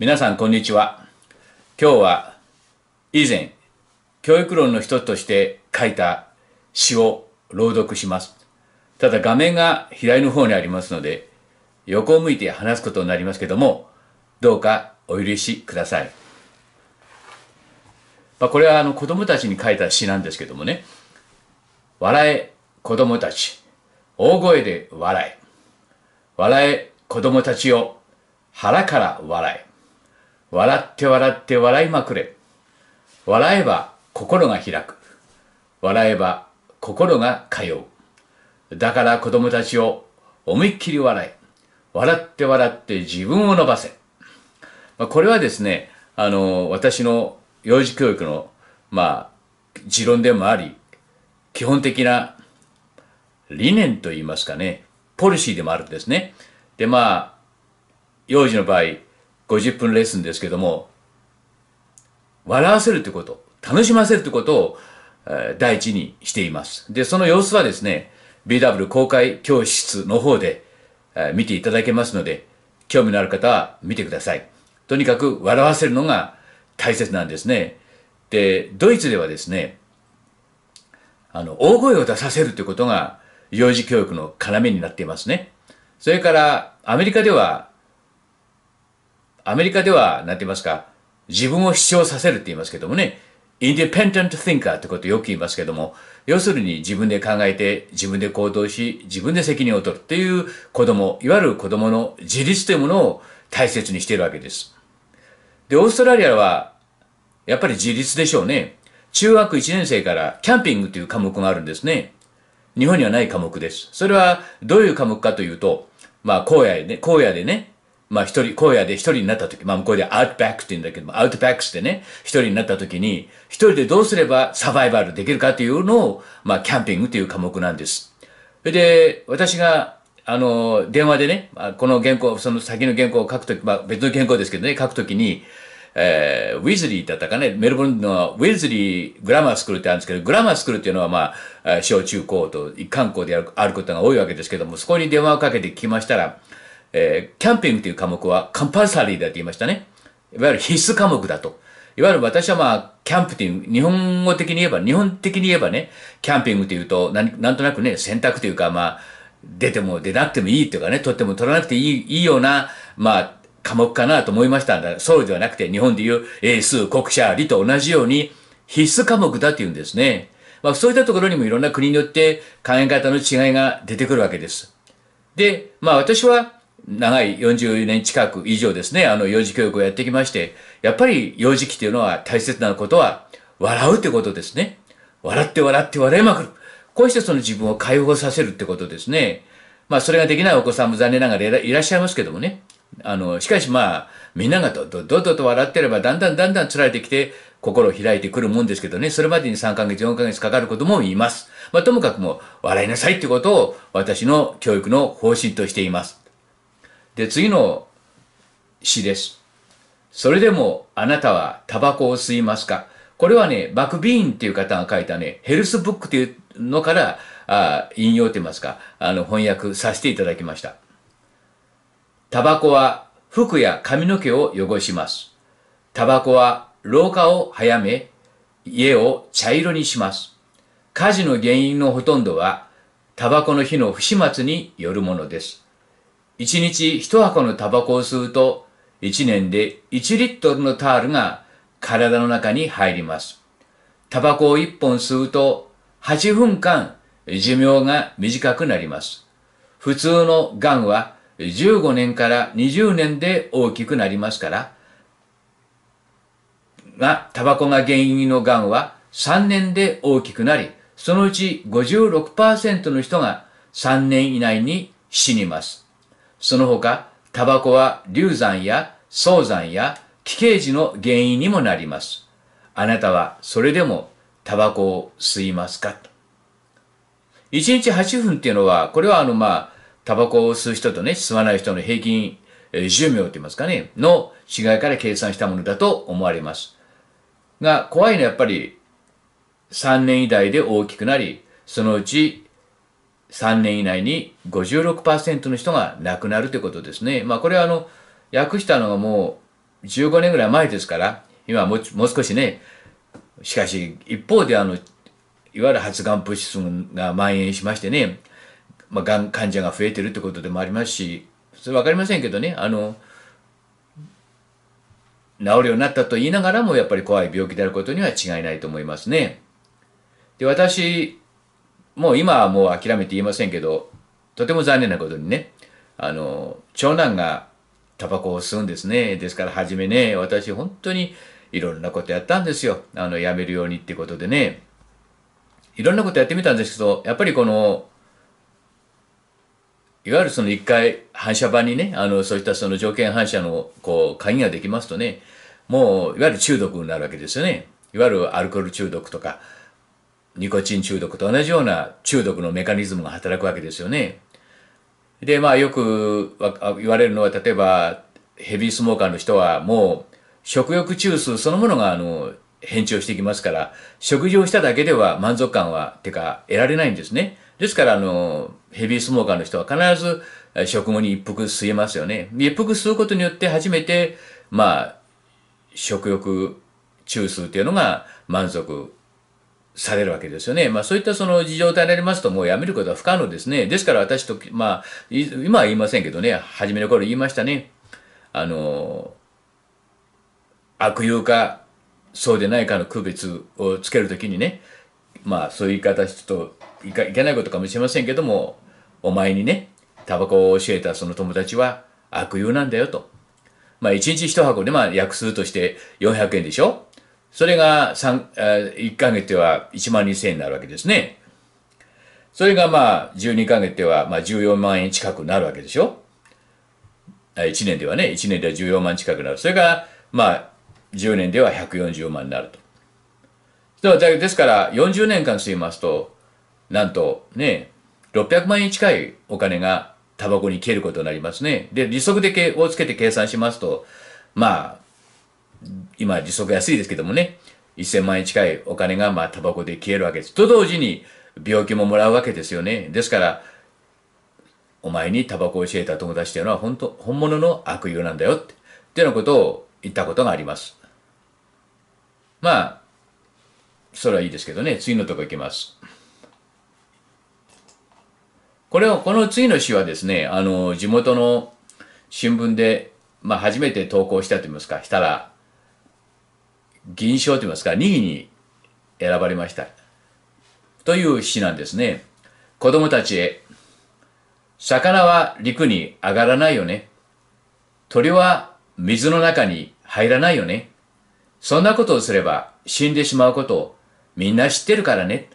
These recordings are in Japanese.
皆さんこんにちは。今日は以前、教育論の一つとして書いた詩を朗読します。ただ画面が左の方にありますので、横を向いて話すことになりますけども、どうかお許しください。まあ、これはあの子供たちに書いた詩なんですけどもね、笑え子供たち、大声で笑え、笑え子供たちを腹から笑え、笑って笑って笑いまくれ。笑えば心が開く。笑えば心が通う。だから子供たちを思いっきり笑え。笑って笑って自分を伸ばせ。まあ、これはですね、あの、私の幼児教育の、まあ、持論でもあり、基本的な理念といいますかね、ポリシーでもあるんですね。で、まあ、幼児の場合、50分レッスンですけども、笑わせるってこと、楽しませるってことを、えー、第一にしています。で、その様子はですね、BW 公開教室の方で、えー、見ていただけますので、興味のある方は見てください。とにかく笑わせるのが大切なんですね。で、ドイツではですね、あの、大声を出させるということが、幼児教育の要になっていますね。それから、アメリカでは、アメリカでは、なんて言いますか、自分を主張させるって言いますけどもね、インディペンデント・ティンカーってことよく言いますけども、要するに自分で考えて、自分で行動し、自分で責任を取るっていう子供、いわゆる子供の自立というものを大切にしているわけです。で、オーストラリアは、やっぱり自立でしょうね。中学1年生からキャンピングという科目があるんですね。日本にはない科目です。それはどういう科目かというと、まあ、荒野でね、荒野でね、まあ一人、荒野で一人になった時、まあ向こうでアウトバックって言うんだけども、アウトバックスてね、一人になった時に、一人でどうすればサバイバルできるかっていうのを、まあキャンピングっていう科目なんです。で、私が、あの、電話でね、この原稿、その先の原稿を書くとき、まあ別の原稿ですけどね、書くときに、えー、ウィズリーだったかね、メルボルンのウィズリーグラマースクールってあるんですけど、グラマースクールっていうのはまあ、小中高と一貫校であることが多いわけですけども、そこに電話をかけて聞きましたら、えー、キャンピングという科目はカンパルサリーだと言いましたね。いわゆる必須科目だと。いわゆる私はまあ、キャンプという、日本語的に言えば、日本的に言えばね、キャンピングというと、なんなんとなくね、選択というか、まあ、出ても出なくてもいいというかね、取っても取らなくていいいいような、まあ、科目かなと思いましたんだ。そうではなくて、日本でいう英数、国者、理と同じように、必須科目だというんですね。まあ、そういったところにもいろんな国によって考え方の違いが出てくるわけです。で、まあ私は長い40年近く以上ですね、あの幼児教育をやってきまして、やっぱり幼児期というのは大切なことは、笑うってことですね。笑って笑って笑いまくる。こうしてその自分を解放させるってことですね。まあそれができないお子さんも残念ながらいらっしゃいますけどもね。あの、しかしまあ、みんながどどどどと笑ってればだんだんだんだんつられてきて心を開いてくるもんですけどね、それまでに3ヶ月4ヶ月かかることも言います。まあともかくも笑いなさいってことを私の教育の方針としています。で、次の詩です。それでもあなたはタバコを吸いますかこれはね、バクビーンっていう方が書いたね、ヘルスブックっていうのからあ引用って言いますか、あの翻訳させていただきました。タバコは服や髪の毛を汚します。タバコは廊下を早め、家を茶色にします。火事の原因のほとんどは、タバコの火の不始末によるものです。1日1箱のタバコを吸うと、1年で1リットルのタールが体の中に入ります。タバコを1本吸うと、8分間寿命が短くなります。普通の癌は15年から20年で大きくなりますから、が、タバコが原因の癌は3年で大きくなり、そのうち56%の人が3年以内に死にます。その他、タバコは流産や早産や奇形児の原因にもなります。あなたはそれでもタバコを吸いますか一1日8分っていうのは、これはあのまあ、タバコを吸う人とね、吸わない人の平均、寿命って言いますかね、の違いから計算したものだと思われます。が、怖いのはやっぱり3年以内で大きくなり、そのうち3年以内に56%の人が亡くなるということですね。まあ、これはあの、訳したのがもう15年ぐらい前ですから、今はもう少しね、しかし一方であの、いわゆる発がん物質が蔓延しましてね、まあ、がん患者が増えてるってことでもありますし、それわかりませんけどね、あの、治るようになったと言いながらも、やっぱり怖い病気であることには違いないと思いますね。で、私、もう今はもう諦めて言いませんけど、とても残念なことにね、あの、長男がタバコを吸うんですね。ですから初めね、私本当にいろんなことやったんですよ。あの、やめるようにってことでね。いろんなことやってみたんですけど、やっぱりこの、いわゆるその一回反射板にね、あの、そういったその条件反射のこう、鍵ができますとね、もう、いわゆる中毒になるわけですよね。いわゆるアルコール中毒とか、ニコチン中毒と同じような中毒のメカニズムが働くわけですよね。で、まあよく言われるのは、例えばヘビースモーカーの人はもう食欲中枢そのものがあの変調してきますから、食事をしただけでは満足感は、てか得られないんですね。ですから、あの、ヘビースモーカーの人は必ず食後に一服吸えますよね。一服吸うことによって初めて、まあ、食欲中枢っていうのが満足されるわけですよね。まあそういったその事情を耐えられますともうやめることは不可能ですね。ですから私と、まあ、今は言いませんけどね、初めの頃言いましたね。あの、悪友かそうでないかの区別をつけるときにね、まあそういう言い方ちょっといけないことかもしれませんけども、お前にね、タバコを教えたその友達は悪友なんだよと。まあ一日一箱でまあ約数として400円でしょそれが1ヶ月では1万2000円になるわけですね。それがまあ12ヶ月ではまあ14万円近くなるわけでしょ。1年ではね、1年では14万近くなる。それがまあ10年では140万になると。ですから40年間吸ぎますと、なんとね、600万円近いお金がタバコに消えることになりますね。で、利息でをつけて計算しますと、まあ、今、時速安いですけどもね、1000万円近いお金が、まあ、タバコで消えるわけです。と同時に、病気ももらうわけですよね。ですから、お前にタバコを教えた友達というのは、本当、本物の悪友なんだよって、っていうようなことを言ったことがあります。まあ、それはいいですけどね、次のとこ行きます。これを、この次の詩はですね、あの、地元の新聞で、まあ、初めて投稿したと言いますか、したら、銀賞といいますか、2位に選ばれました。という詩なんですね。子供たちへ、魚は陸に上がらないよね。鳥は水の中に入らないよね。そんなことをすれば死んでしまうことをみんな知ってるからね。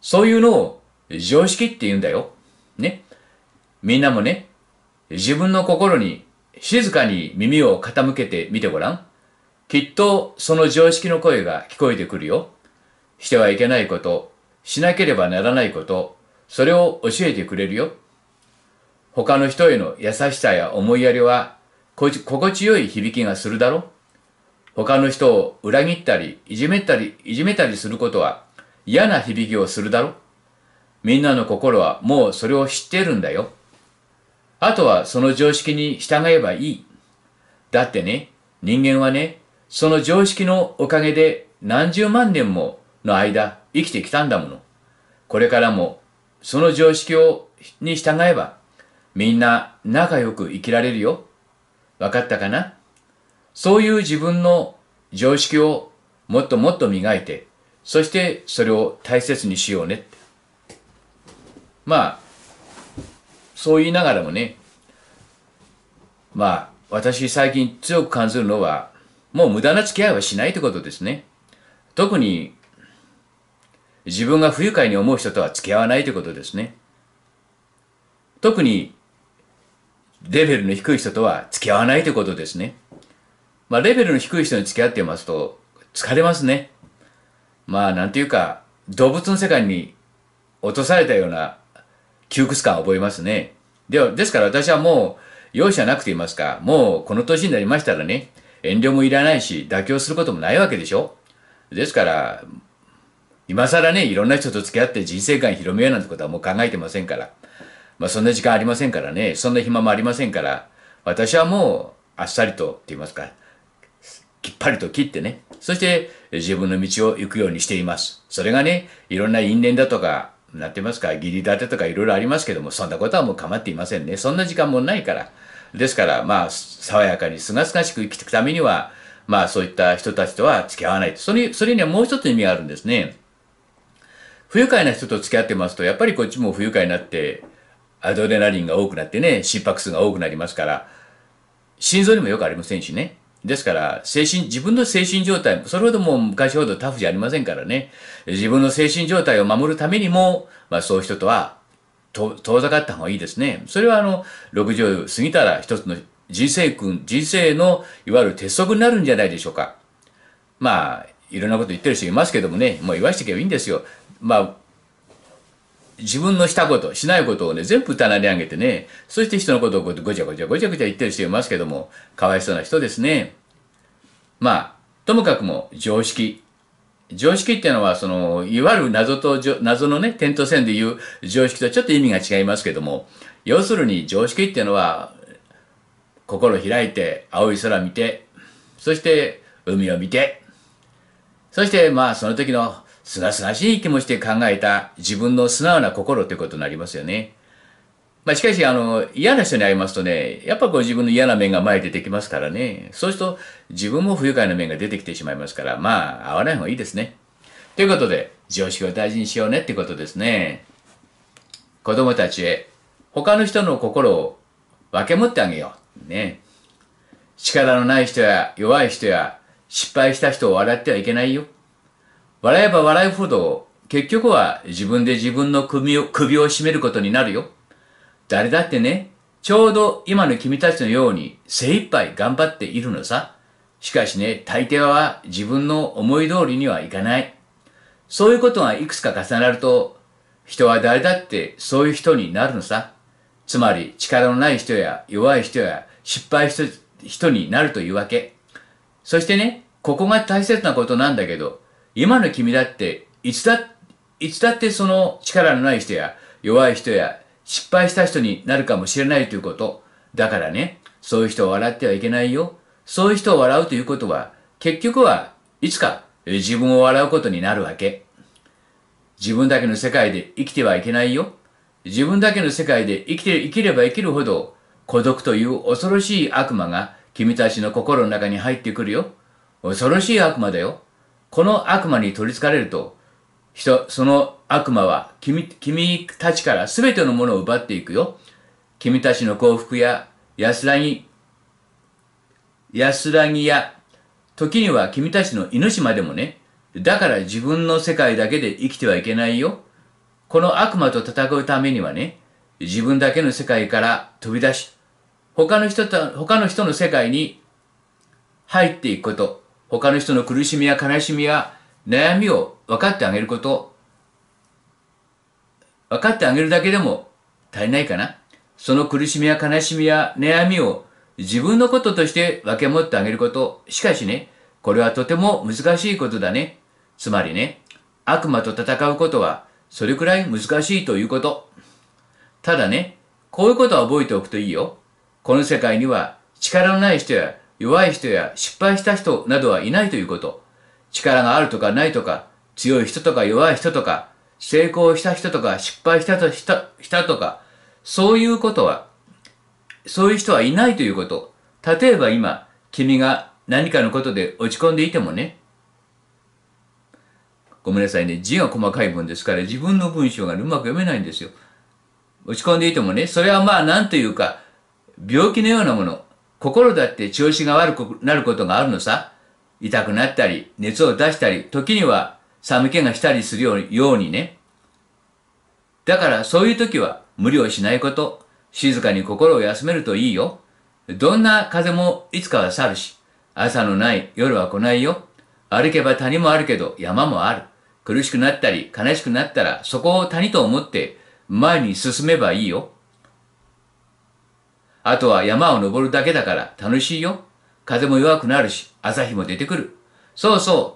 そういうのを常識って言うんだよ。ね。みんなもね、自分の心に静かに耳を傾けてみてごらん。きっとその常識の声が聞こえてくるよ。してはいけないこと、しなければならないこと、それを教えてくれるよ。他の人への優しさや思いやりは、心地よい響きがするだろ。他の人を裏切ったり、いじめたり、いじめたりすることは嫌な響きをするだろ。みんなの心はもうそれを知ってるんだよ。あとはその常識に従えばいい。だってね、人間はね、その常識のおかげで何十万年もの間生きてきたんだもの。これからもその常識をに従えばみんな仲良く生きられるよ。わかったかなそういう自分の常識をもっともっと磨いて、そしてそれを大切にしようねって。まあ、そう言いながらもね、まあ、私最近強く感じるのは、もう無駄な付き合いはしないということですね。特に、自分が不愉快に思う人とは付き合わないということですね。特に、レベルの低い人とは付き合わないということですね。まあ、レベルの低い人に付き合っていますと、疲れますね。まあ、なんていうか、動物の世界に落とされたような窮屈感を覚えますね。では、ですから私はもう、容赦なくて言いますか、もうこの年になりましたらね、遠慮もいらないし、妥協することもないわけでしょですから、今更ね、いろんな人と付き合って人生観広めようなんてことはもう考えてませんから。まあそんな時間ありませんからね、そんな暇もありませんから、私はもうあっさりとって言いますか、きっぱりと切ってね、そして自分の道を行くようにしています。それがね、いろんな因縁だとか、なってますか、義理立てとかいろいろありますけども、そんなことはもう構っていませんね。そんな時間もないから。ですから、まあ、爽やかに、すがすがしく生きていくためには、まあ、そういった人たちとは付き合わない。それそれにはもう一つ意味があるんですね。不愉快な人と付き合ってますと、やっぱりこっちも不愉快になって、アドレナリンが多くなってね、心拍数が多くなりますから、心臓にもよくありませんしね。ですから、精神、自分の精神状態、それほども昔ほどタフじゃありませんからね。自分の精神状態を守るためにも、まあそういう人とは遠ざかった方がいいですね。それはあの、60過ぎたら一つの人生訓、人生のいわゆる鉄則になるんじゃないでしょうか。まあ、いろんなこと言ってる人いますけどもね、もう言わしてけばいいんですよ。まあ、自分のしたこと、しないことをね、全部棚に上げてね、そして人のことをごちゃごちゃごちゃごちゃ言ってる人いますけども、かわいそうな人ですね。まあ、ともかくも常識、常識っていうのは、その、いわゆる謎と、謎のね、点と線でいう常識とちょっと意味が違いますけども、要するに常識っていうのは、心開いて、青い空見て、そして海を見て、そしてまあその時のすがすがしい気持ちで考えた自分の素直な心ということになりますよね。まあ、しかし、あの、嫌な人に会いますとね、やっぱこう自分の嫌な面が前に出てきますからね。そうすると、自分も不愉快な面が出てきてしまいますから、まあ、会わない方がいいですね。ということで、常識を大事にしようねってことですね。子供たちへ、他の人の心を分け持ってあげよう。ね。力のない人や弱い人や失敗した人を笑ってはいけないよ。笑えば笑うほど、結局は自分で自分の首を、首を絞めることになるよ。誰だってね、ちょうど今の君たちのように精一杯頑張っているのさ。しかしね、大抵は自分の思い通りにはいかない。そういうことがいくつか重なると、人は誰だってそういう人になるのさ。つまり力のない人や弱い人や失敗した人になるというわけ。そしてね、ここが大切なことなんだけど、今の君だって、いつだ、いつだってその力のない人や弱い人や失敗した人になるかもしれないということ。だからね、そういう人を笑ってはいけないよ。そういう人を笑うということは、結局はいつか自分を笑うことになるわけ。自分だけの世界で生きてはいけないよ。自分だけの世界で生きて、生きれば生きるほど、孤独という恐ろしい悪魔が君たちの心の中に入ってくるよ。恐ろしい悪魔だよ。この悪魔に取り憑かれると、人、その悪魔は君君たちから全てのものを奪っていくよ。君たちの幸福や安らぎ、安らぎや、時には君たちの命までもね。だから自分の世界だけで生きてはいけないよ。この悪魔と戦うためにはね、自分だけの世界から飛び出し、他の人と、他の人の世界に入っていくこと、他の人の苦しみや悲しみや悩みを分かってあげること、分かってあげるだけでも足りないかな。その苦しみや悲しみや悩みを自分のこととして分け持ってあげること。しかしね、これはとても難しいことだね。つまりね、悪魔と戦うことはそれくらい難しいということ。ただね、こういうことは覚えておくといいよ。この世界には力のない人や弱い人や失敗した人などはいないということ。力があるとかないとか、強い人とか弱い人とか、成功した人とか失敗したとしたしたとか、そういうことは、そういう人はいないということ。例えば今、君が何かのことで落ち込んでいてもね、ごめんなさいね、字が細かい文ですから自分の文章がうまく読めないんですよ。落ち込んでいてもね、それはまあなんというか、病気のようなもの、心だって調子が悪くなることがあるのさ。痛くなったり、熱を出したり、時には寒気がしたりするようにね。だからそういう時は無理をしないこと、静かに心を休めるといいよ。どんな風もいつかは去るし、朝のない夜は来ないよ。歩けば谷もあるけど山もある。苦しくなったり悲しくなったらそこを谷と思って前に進めばいいよ。あとは山を登るだけだから楽しいよ。風も弱くなるし、朝日も出てくる。そうそう、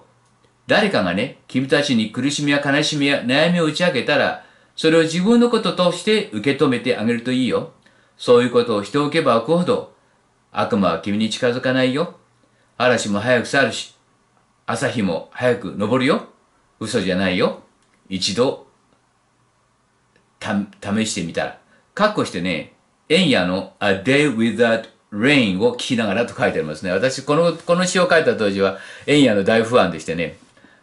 誰かがね、君たちに苦しみや悲しみや悩みを打ち明けたら、それを自分のこととして受け止めてあげるといいよ。そういうことをしておけば開くほど、悪魔は君に近づかないよ。嵐も早く去るし、朝日も早く昇るよ。嘘じゃないよ。一度、試してみたら。かっこしてね、円ヤの A Day Without Rain を聞きながらと書いてありますね。私、この、この詩を書いた当時は、円夜の大不安でしてね。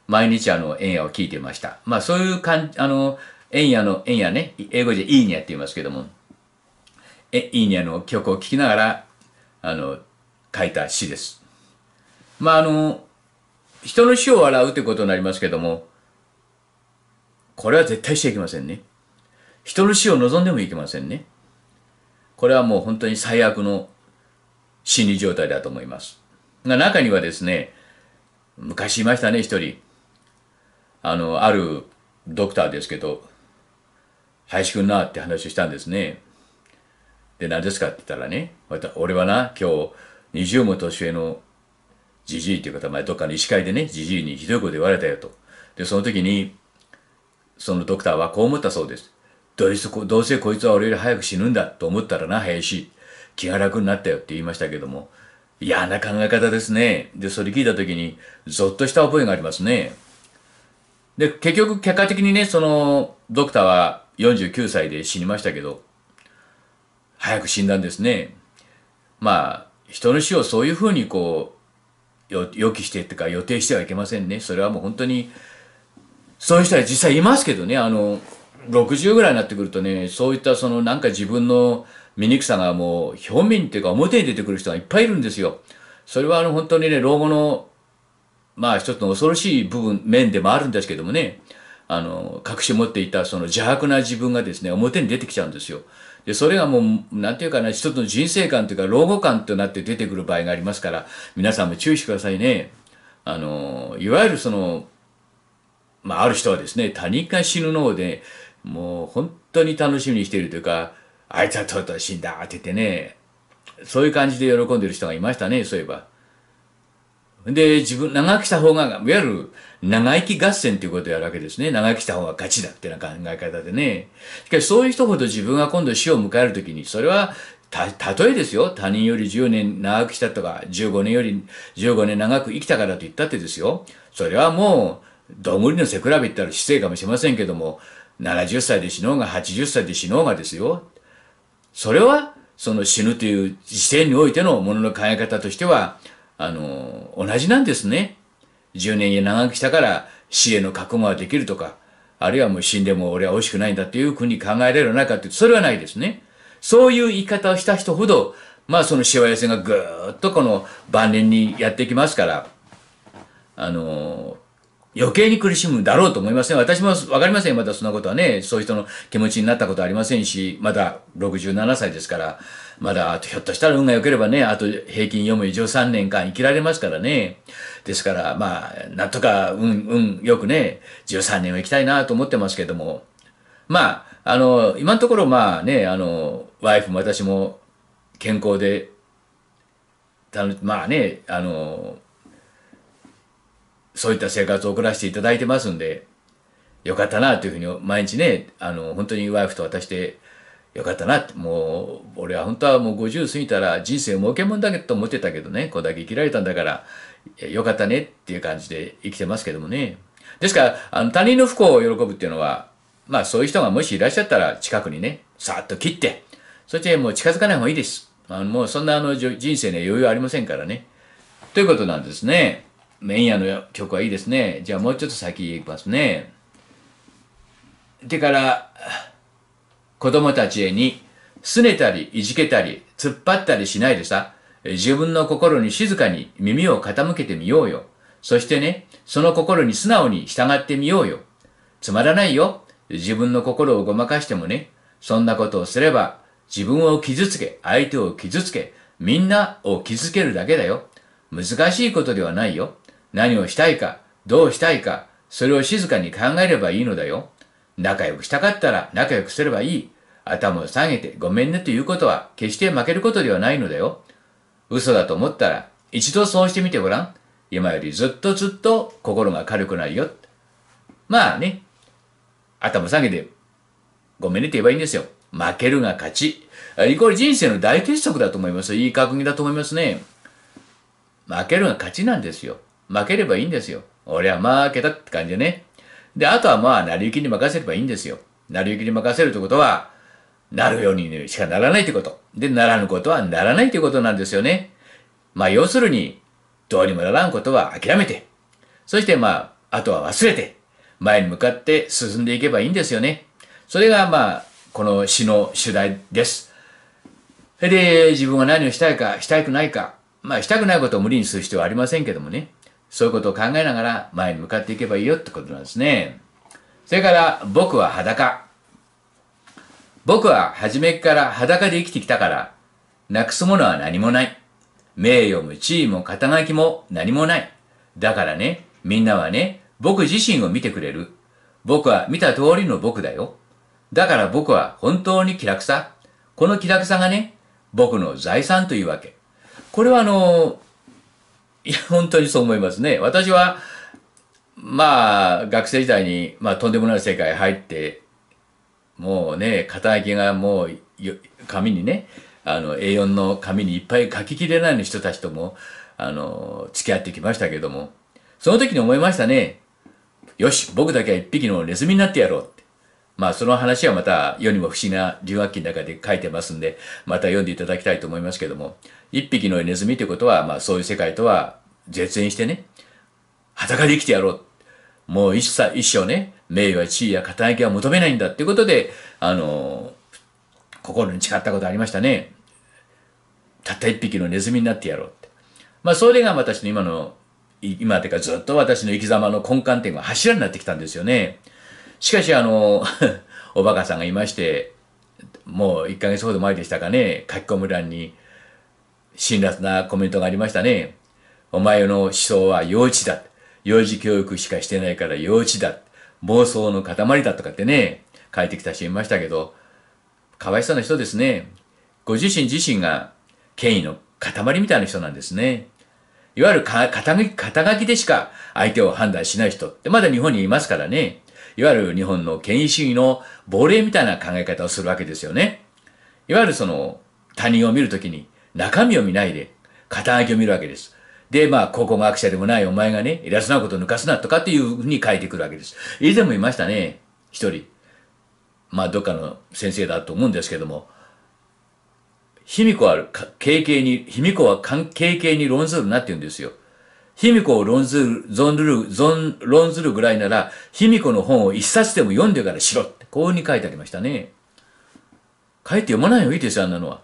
毎日あの、円屋を聞いてました。まあそういうかん、あの、円屋の、円屋ね、英語でいいにゃって言いますけども、え、いいにゃの曲を聴きながら、あの、書いた詩です。まああの、人の死を笑うってことになりますけども、これは絶対しちゃいけませんね。人の死を望んでもいけませんね。これはもう本当に最悪の心理状態だと思います。中にはですね、昔いましたね、一人。あの、あるドクターですけど、林くんなって話をしたんですね。で、何ですかって言ったらね、また、俺はな、今日、20も年上のじじいっていう方、前どっかの医師会でね、じじいにひどいこと言われたよと。で、その時に、そのドクターはこう思ったそうです。どうせどうせこいつは俺より早く死ぬんだと思ったらな、林。気が楽になったよって言いましたけども、嫌な考え方ですね。で、それ聞いた時に、ぞっとした覚えがありますね。で、結局、結果的にね、その、ドクターは49歳で死にましたけど、早く死んだんですね。まあ、人の死をそういうふうにこう、予期してってか予定してはいけませんね。それはもう本当に、そういう人は実際いますけどね、あの、60ぐらいになってくるとね、そういったそのなんか自分の醜さがもう表面っていうか表に出てくる人がいっぱいいるんですよ。それはあの本当にね、老後のまあ一つの恐ろしい部分、面でもあるんですけどもね、あの、隠し持っていたその邪悪な自分がですね、表に出てきちゃうんですよ。で、それがもう、なんていうかな、一つの人生観というか、老後観となって出てくる場合がありますから、皆さんも注意してくださいね。あの、いわゆるその、まあ、ある人はですね、他人が死ぬので、もう本当に楽しみにしているというか、あいつはとうとう死んだって言ってね、そういう感じで喜んでる人がいましたね、そういえば。で、自分、長生きした方が、いわゆる、長生き合戦ということをやるわけですね。長生きした方が勝ちだっていうような考え方でね。しかし、そういう人ほど自分が今度死を迎えるときに、それは、た、例えですよ。他人より10年長くしたとか、15年より、15年長く生きたからと言ったってですよ。それはもう、どんぐりの背比べったら失礼かもしれませんけども、70歳で死のうが、80歳で死のうがですよ。それは、その死ぬという視点においてのものの考え方としては、あの、同じなんですね。10年や長くしたから死への覚悟ができるとか、あるいはもう死んでも俺は惜しくないんだっていうふうに考えられる中って、それはないですね。そういう言い方をした人ほど、まあその幸せがぐーっとこの晩年にやってきますから、あの、余計に苦しむんだろうと思いません、私もわかりません。まだそんなことはね、そういう人の気持ちになったことありませんし、まだ67歳ですから、まだ、あとひょっとしたら運が良ければね、あと平均4名13年間生きられますからね。ですから、まあ、なんとか、うん、うん、よくね、13年は生きたいなと思ってますけども。まあ、あの、今のところ、まあね、あの、ワイフも私も健康で、たまあね、あの、そういった生活を送らせていただいてますんで、よかったなというふうに、毎日ね、あの、本当にワイフと私でよかったなって。もう、俺は本当はもう50過ぎたら人生儲けもんだけと思ってたけどね、これだけ生きられたんだから、よかったねっていう感じで生きてますけどもね。ですから、あの他人の不幸を喜ぶっていうのは、まあそういう人がもしいらっしゃったら近くにね、さーっと切って、そしてもう近づかない方がいいです。あのもうそんなあの人生には余裕ありませんからね。ということなんですね。メインヤの曲はいいですね。じゃあもうちょっと先行きますね。でから、子供たちに、拗ねたり、いじけたり、突っ張ったりしないでさ、自分の心に静かに耳を傾けてみようよ。そしてね、その心に素直に従ってみようよ。つまらないよ。自分の心をごまかしてもね、そんなことをすれば、自分を傷つけ、相手を傷つけ、みんなを傷つけるだけだよ。難しいことではないよ。何をしたいか、どうしたいか、それを静かに考えればいいのだよ。仲良くしたかったら仲良くすればいい。頭を下げてごめんねということは決して負けることではないのだよ。嘘だと思ったら一度そうしてみてごらん。今よりずっとずっと心が軽くなるよ。まあね、頭下げてごめんねって言えばいいんですよ。負けるが勝ち。イコール人生の大鉄則だと思います。いい確認だと思いますね。負けるが勝ちなんですよ。負ければいいんですよ。俺は負けたって感じでね。で、あとはまあ、成り行きに任せればいいんですよ。成り行きに任せるってことは、なるようにしかならないってこと。で、ならぬことはならないということなんですよね。まあ、要するに、どうにもならんことは諦めて、そしてまあ、あとは忘れて、前に向かって進んでいけばいいんですよね。それがまあ、この詩の主題です。それで、自分は何をしたいか、したくないか、まあ、したくないことを無理にする必要はありませんけどもね。そういうことを考えながら前に向かっていけばいいよってことなんですね。それから、僕は裸。僕は初めから裸で生きてきたから、なくすものは何もない。名誉も地位も肩書きも何もない。だからね、みんなはね、僕自身を見てくれる。僕は見た通りの僕だよ。だから僕は本当に気楽さ。この気楽さがね、僕の財産というわけ。これはあの、いや、本当にそう思いますね。私は、まあ、学生時代に、まあ、とんでもない世界入って、もうね、肩書きがもう、紙にね、あの、A4 の紙にいっぱい書ききれないの人たちとも、あの、付き合ってきましたけども、その時に思いましたね。よし、僕だけは一匹のネズミになってやろうって。まあ、その話はまた世にも不思議な留学期の中で書いてますんで、また読んでいただきたいと思いますけども、一匹のネズミということは、まあ、そういう世界とは絶縁してね、裸で生きてやろう。もう一切、一生ね、名誉や地位や肩書きは求めないんだっていうことで、あの、心に誓ったことありましたね。たった一匹のネズミになってやろうって。まあ、それが私の今の、今てかずっと私の生き様の根幹点は柱になってきたんですよね。しかし、あの、おバカさんがいまして、もう1ヶ月ほど前でしたかね、書き込む欄に辛辣なコメントがありましたね。お前の思想は幼稚だ。幼児教育しかしてないから幼稚だ。妄想の塊だとかってね、書いてきた人いましたけど、かわいそうな人ですね。ご自身自身が権威の塊みたいな人なんですね。いわゆる肩書きでしか相手を判断しない人ってまだ日本にいますからね。いわゆる日本の権威主義の亡霊みたいな考え方をするわけですよね。いわゆるその他人を見るときに中身を見ないで肩書きを見るわけです。で、まあ、考古学者でもないお前がね、いらうなこと抜かすなとかっていうふうに書いてくるわけです。以前も言いましたね、一人。まあ、どっかの先生だと思うんですけども、卑弥呼は、経験に、卑弥呼は経験に論ずるなって言うんですよ。卑弥呼を論ずる、論ずる、論ずるぐらいなら、卑弥呼の本を一冊でも読んでからしろって、こういうふうに書いてありましたね。書いて読まない方がいいですよ、あんなのは。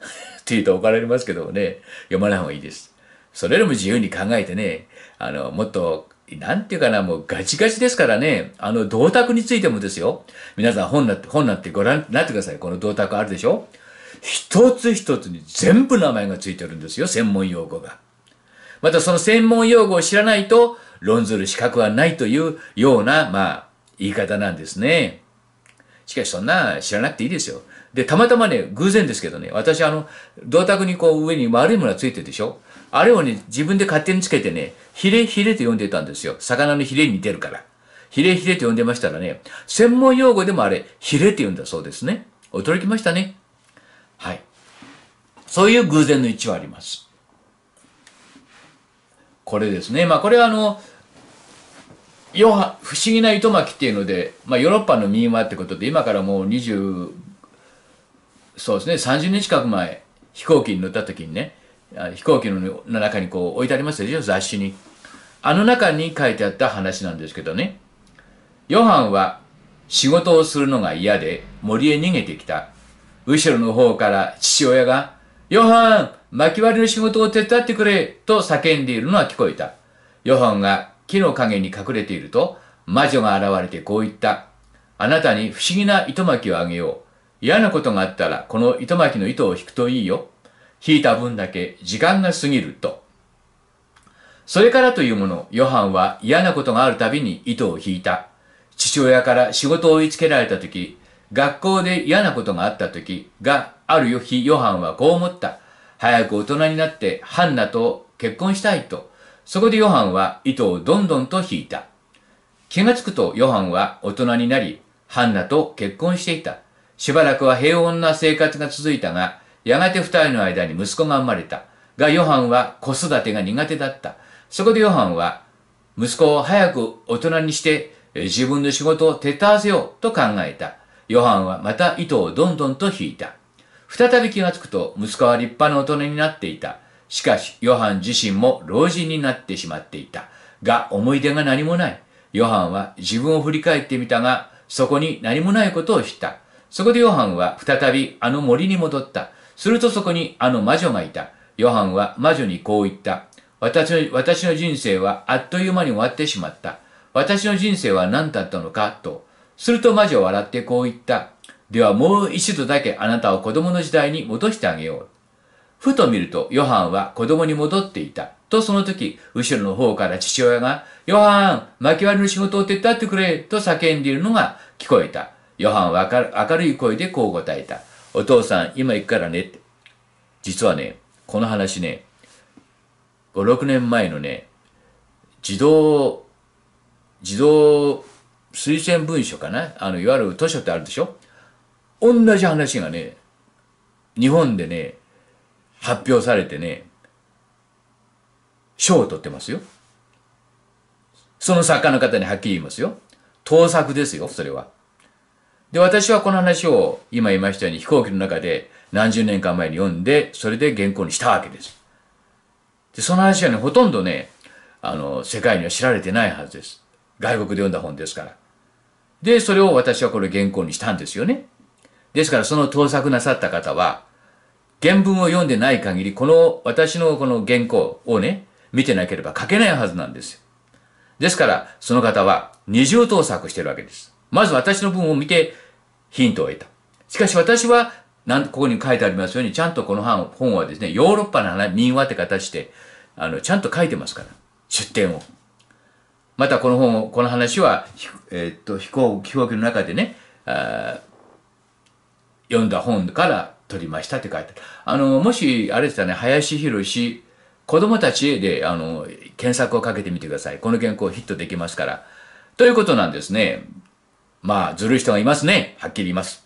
って言うと怒られますけどね、読まない方がいいです。それよりも自由に考えてね、あの、もっと、なんていうかな、もうガチガチですからね、あの、銅鐸についてもですよ。皆さん本なって、本なってご覧になってください。この銅鐸あるでしょ一つ一つに全部名前がついてるんですよ、専門用語が。またその専門用語を知らないと論ずる資格はないというような、まあ、言い方なんですね。しかしそんな知らなくていいですよ。で、たまたまね、偶然ですけどね、私あの、銅鐸にこう上に丸いものがついてるでしょあれをね、自分で勝手につけてね、ヒレヒレと呼んでたんですよ。魚のヒレに似てるから。ヒレヒレと呼んでましたらね、専門用語でもあれ、ヒレって言うんだそうですね。驚きましたね。はい。そういう偶然の一はあります。これですね。まあこれはあの、ヨハ不思議な糸巻きっていうので、まあ、ヨーロッパの民話ってことで今からもう20そうですね30年近く前飛行機に乗った時にね飛行機の中にこう置いてありましたでしょ雑誌にあの中に書いてあった話なんですけどねヨハンは仕事をするのが嫌で森へ逃げてきた後ろの方から父親がヨハン巻き割りの仕事を手伝ってくれと叫んでいるのは聞こえたヨハンが木の陰に隠れていると魔女が現れてこう言ったあなたに不思議な糸巻きをあげよう嫌なことがあったらこの糸巻きの糸を引くといいよ引いた分だけ時間が過ぎると。それからというもの、ヨハンは嫌なことがあるたびに糸を引いた。父親から仕事を追いつけられた時、学校で嫌なことがあった時がある日、ヨハンはこう思った。早く大人になってハンナと結婚したいと。そこでヨハンは糸をどんどんと引いた。気がつくとヨハンは大人になり、ハンナと結婚していた。しばらくは平穏な生活が続いたが、やがて二人の間に息子が生まれた。が、ヨハンは子育てが苦手だった。そこでヨハンは、息子を早く大人にして自分の仕事を手伝わせようと考えた。ヨハンはまた糸をどんどんと引いた。再び気がつくと息子は立派な大人になっていた。しかし、ヨハン自身も老人になってしまっていた。が、思い出が何もない。ヨハンは自分を振り返ってみたが、そこに何もないことを知った。そこでヨハンは再びあの森に戻った。するとそこにあの魔女がいた。ヨハンは魔女にこう言った。私の私の人生はあっという間に終わってしまった。私の人生は何だったのかと。すると魔女は笑ってこう言った。ではもう一度だけあなたを子供の時代に戻してあげよう。ふと見ると、ヨハンは子供に戻っていた。とその時、後ろの方から父親が、ヨハン、薪割りの仕事を手伝ってくれ、と叫んでいるのが聞こえた。ヨハンは明るい声でこう答えた。お父さん、今行くからねって。実はね、この話ね、5、6年前のね、児童、児童推薦文書かなあの、いわゆる図書ってあるでしょ同じ話がね、日本でね、発表されてね、賞を取ってますよ。その作家の方にはっきり言いますよ。盗作ですよ、それは。で、私はこの話を今言いましたように飛行機の中で何十年間前に読んで、それで原稿にしたわけです。で、その話はね、ほとんどね、あの、世界には知られてないはずです。外国で読んだ本ですから。で、それを私はこれ原稿にしたんですよね。ですからその盗作なさった方は、原文を読んでない限り、この私のこの原稿をね、見てなければ書けないはずなんですよ。ですから、その方は二重盗作してるわけです。まず私の文を見て、ヒントを得た。しかし私は、なんここに書いてありますように、ちゃんとこの本はですね、ヨーロッパの民話って形で、あの、ちゃんと書いてますから、出典を。またこの本を、この話は、えー、っと、飛行、飛行機の中でね、あ読んだ本から取りましたって書いてある。あの、もし、あれでしたね、林博士、子供たちで、あの、検索をかけてみてください。この原稿ヒットできますから。ということなんですね。まあ、ずるい人がいますね。はっきり言います。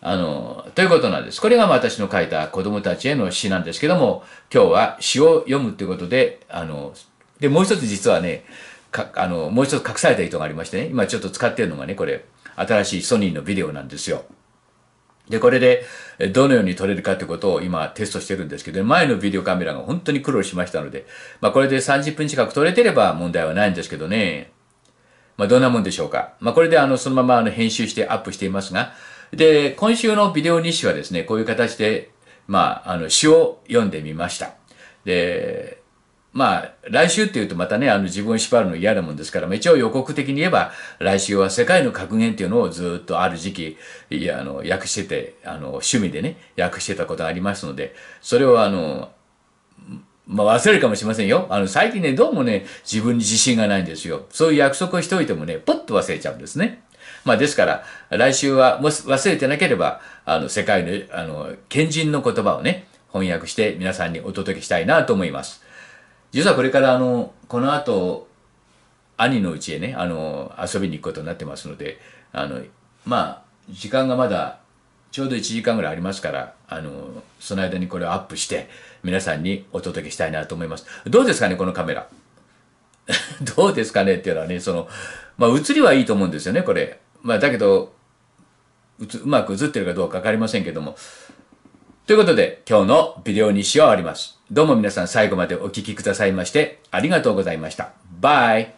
あの、ということなんです。これが私の書いた子供たちへの詩なんですけども、今日は詩を読むということで、あの、で、もう一つ実はね、かあの、もう一つ隠された人がありましてね、今ちょっと使ってるのがね、これ、新しいソニーのビデオなんですよ。で、これで、どのように撮れるかということを今テストしてるんですけど、前のビデオカメラが本当に苦労しましたので、まあこれで30分近く撮れてれば問題はないんですけどね。まあ、どんなもんでしょうか。まあ、これであの、そのままあの、編集してアップしていますが、で、今週のビデオ日誌はですね、こういう形で、まあ、あの、詩を読んでみました。で、まあ、来週っていうとまたね、あの自分を縛るの嫌なもんですから、ま一応予告的に言えば、来週は世界の格言っていうのをずっとある時期、いや、あの、訳してて、あの、趣味でね、訳してたことがありますので、それをあの、まあ、忘れるかもしれませんよ。あの、最近ね、どうもね、自分に自信がないんですよ。そういう約束をしておいてもね、ポッと忘れちゃうんですね。まあ、ですから、来週は、もし忘れてなければ、あの、世界の、あの、賢人の言葉をね、翻訳して皆さんにお届けしたいなと思います。実はこれから、あの、この後、兄のうちへね、あの、遊びに行くことになってますので、あの、まあ、時間がまだちょうど1時間ぐらいありますから、あの、その間にこれをアップして、皆さんにお届けしたいなと思います。どうですかね、このカメラ。どうですかねっていうのはね、その、まあ、映りはいいと思うんですよね、これ。まあ、だけど、うつ、うまく映ってるかどうかわかりませんけども。ということで、今日のビデオにしようあります。どうも皆さん最後までお聴きくださいまして、ありがとうございました。バイ